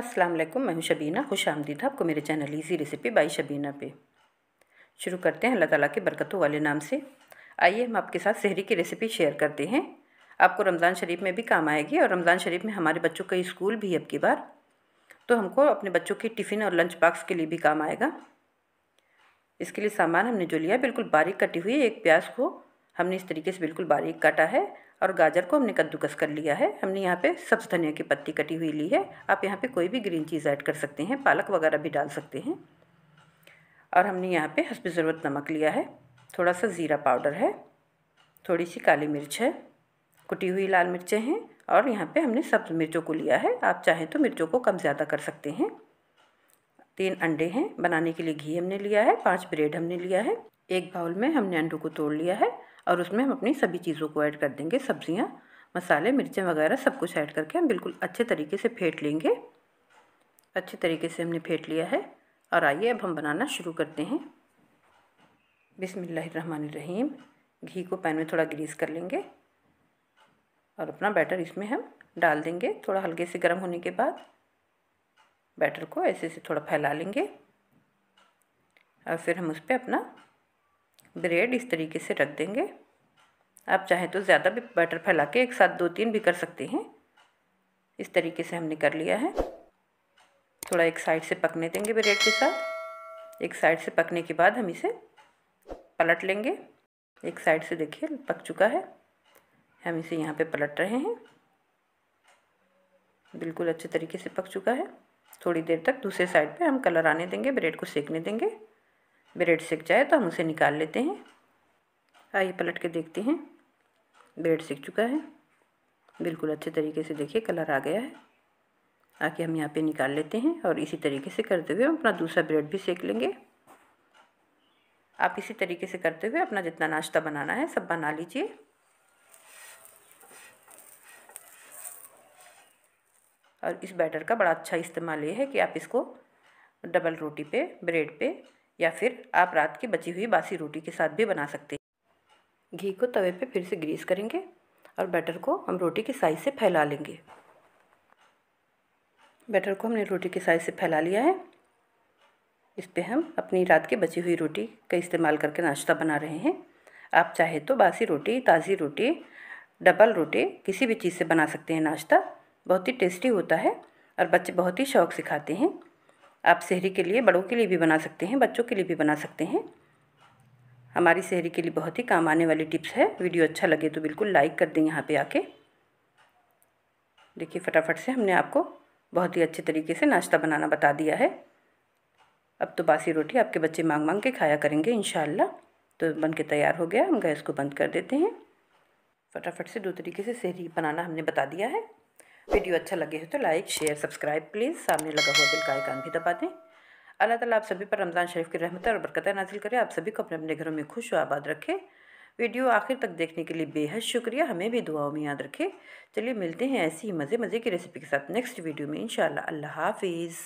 अस्सलाम वालेकुम मैं हूं शबीना खुश आमदीद आपको मेरे channel easy recipe by Shabina पे शुरू करते हैं अल्लाह ताला के बरकतों वाले नाम से आइए हम आपके साथ शहरी की रेसिपी शेयर करते हैं आपको रमज़ान शरीफ में भी काम आएगी और रमज़ान शरीफ में हमारे बच्चों का स्कूल भी अब की बार तो हमको अपने बच्चों के टिफ़िन और लंच बॉक्स के लिए भी काम आएगा इसके लिए सामान हमने जो लिया बिल्कुल बारीक कटी हुई एक प्याज को हमने इस तरीके से बिल्कुल बारीक काटा है और गाजर को हमने कद्दूकस कर लिया है हमने यहाँ पे सब्ज़ धनिया की पत्ती कटी हुई ली है आप यहाँ पे कोई भी ग्रीन चीज़ ऐड कर सकते हैं पालक वगैरह भी डाल सकते हैं और हमने यहाँ पे हंसब ज़रूरत नमक लिया है थोड़ा सा ज़ीरा पाउडर है थोड़ी सी काली मिर्च है कुटी हुई लाल मिर्चें हैं और यहाँ पर हमने सब्ज़ मिर्चों को लिया है आप चाहें तो मिर्चों को कम ज़्यादा कर सकते हैं तीन अंडे हैं बनाने के लिए घी हमने लिया है पाँच ब्रेड हमने लिया है एक बाउल में हमने अंडों को तोड़ लिया है और उसमें हम अपनी सभी चीज़ों को ऐड कर देंगे सब्जियाँ मसाले मिर्चें वगैरह सब कुछ ऐड करके हम बिल्कुल अच्छे तरीके से फेंट लेंगे अच्छे तरीके से हमने फेंट लिया है और आइए अब हम बनाना शुरू करते हैं बिसमीम घी को पैन में थोड़ा ग्रीस कर लेंगे और अपना बैटर इसमें हम डाल देंगे थोड़ा हल्के से गर्म होने के बाद बैटर को ऐसे से थोड़ा फैला लेंगे और फिर हम उस पर अपना ब्रेड इस तरीके से रख देंगे आप चाहें तो ज़्यादा भी बैटर फैला के एक साथ दो तीन भी कर सकते हैं इस तरीके से हमने कर लिया है थोड़ा एक साइड से पकने देंगे ब्रेड के साथ एक साइड से पकने के बाद हम इसे पलट लेंगे एक साइड से देखिए पक चुका है हम इसे यहाँ पे पलट रहे हैं बिल्कुल अच्छे तरीके से पक चुका है थोड़ी देर तक दूसरे साइड पे हम कलर आने देंगे ब्रेड को सेकने देंगे ब्रेड सेक जाए तो हम उसे निकाल लेते हैं आइए पलट के देखते हैं ब्रेड सेक चुका है बिल्कुल अच्छे तरीके से देखिए कलर आ गया है आके हम यहाँ पे निकाल लेते हैं और इसी तरीके से करते हुए हम अपना दूसरा ब्रेड भी सेक लेंगे आप इसी तरीके से करते हुए अपना जितना नाश्ता बनाना है सब बना लीजिए और इस बैटर का बड़ा अच्छा इस्तेमाल ये है कि आप इसको डबल रोटी पे ब्रेड पे या फिर आप रात की बची हुई बासी रोटी के साथ भी बना सकते हैं घी को तवे पे फिर से ग्रीस करेंगे और बैटर को हम रोटी के साइज़ से फैला लेंगे बैटर को हमने रोटी के साइज़ से फैला लिया है इस पर हम अपनी रात की बची हुई रोटी का इस्तेमाल करके नाश्ता बना रहे हैं आप चाहे तो बासी रोटी ताज़ी रोटी डबल रोटी किसी भी चीज़ से बना सकते हैं नाश्ता बहुत ही टेस्टी होता है और बच्चे बहुत ही शौक से खाते हैं आप शहरी के लिए बड़ों के लिए भी बना सकते हैं बच्चों के लिए भी बना सकते हैं हमारी शहरी के लिए बहुत ही काम आने वाली टिप्स है वीडियो अच्छा लगे तो बिल्कुल लाइक कर दें यहाँ पे आके देखिए फटाफट से हमने आपको बहुत ही अच्छे तरीके से नाश्ता बनाना बता दिया है अब तो बासी रोटी आपके बच्चे मांग मांग के खाया करेंगे इन तो बन के तैयार हो गया हम गैस को बंद कर देते हैं फटाफट से दो तरीके से शहरी बनाना हमने बता दिया है वीडियो अच्छा लगे हो तो लाइक शेयर सब्सक्राइब प्लीज़ सामने लगा हुआ दिल का आइकान भी दबा दें अल्लाह ताला आप सभी पर रमज़ान शरीफ की रहमत और बरकत नाजिल करें आप सभी को अपने अपने घरों में खुश व आबाद रखें वीडियो आखिर तक देखने के लिए बेहद शुक्रिया हमें भी दुआओं में याद रखें चलिए मिलते हैं ऐसी ही मज़े मज़े की रेसिपी के साथ नेक्स्ट वीडियो में इन अल्लाह हाफिज़